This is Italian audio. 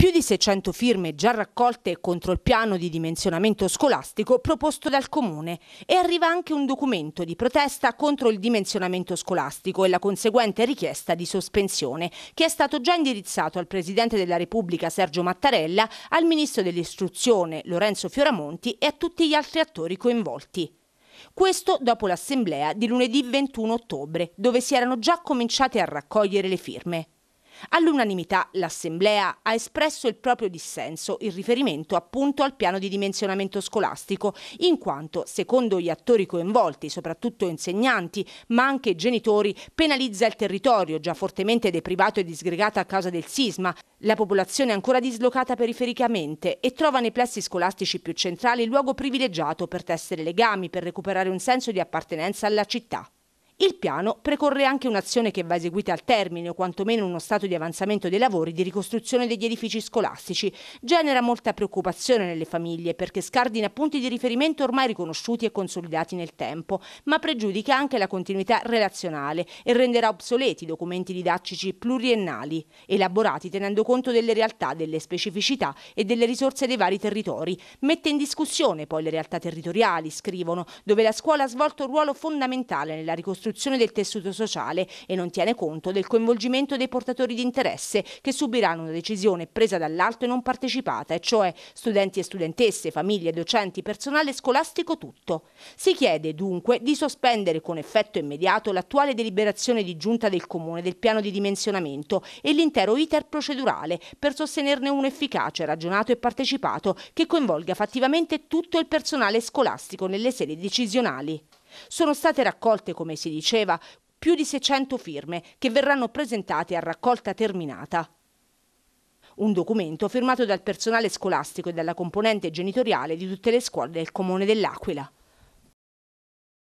Più di 600 firme già raccolte contro il piano di dimensionamento scolastico proposto dal Comune e arriva anche un documento di protesta contro il dimensionamento scolastico e la conseguente richiesta di sospensione che è stato già indirizzato al Presidente della Repubblica Sergio Mattarella, al Ministro dell'Istruzione Lorenzo Fioramonti e a tutti gli altri attori coinvolti. Questo dopo l'assemblea di lunedì 21 ottobre, dove si erano già cominciate a raccogliere le firme. All'unanimità l'Assemblea ha espresso il proprio dissenso in riferimento appunto al piano di dimensionamento scolastico, in quanto, secondo gli attori coinvolti, soprattutto insegnanti, ma anche genitori, penalizza il territorio già fortemente deprivato e disgregato a causa del sisma, la popolazione ancora dislocata perifericamente e trova nei plessi scolastici più centrali il luogo privilegiato per tessere legami, per recuperare un senso di appartenenza alla città. Il piano precorre anche un'azione che va eseguita al termine o quantomeno in uno stato di avanzamento dei lavori di ricostruzione degli edifici scolastici. Genera molta preoccupazione nelle famiglie perché scardina punti di riferimento ormai riconosciuti e consolidati nel tempo, ma pregiudica anche la continuità relazionale e renderà obsoleti documenti didattici pluriennali, elaborati tenendo conto delle realtà, delle specificità e delle risorse dei vari territori. Mette in discussione poi le realtà territoriali, scrivono, dove la scuola ha svolto un ruolo fondamentale nella ricostruzione ricostruzione del tessuto sociale e non tiene conto del coinvolgimento dei portatori di interesse che subiranno una decisione presa dall'alto e non partecipata, e cioè studenti e studentesse, famiglie, docenti, personale scolastico tutto. Si chiede dunque di sospendere con effetto immediato l'attuale deliberazione di giunta del Comune del piano di dimensionamento e l'intero iter procedurale per sostenerne un efficace, ragionato e partecipato che coinvolga fattivamente tutto il personale scolastico nelle sedi decisionali. Sono state raccolte, come si diceva, più di 600 firme che verranno presentate a raccolta terminata. Un documento firmato dal personale scolastico e dalla componente genitoriale di tutte le scuole del comune dell'Aquila.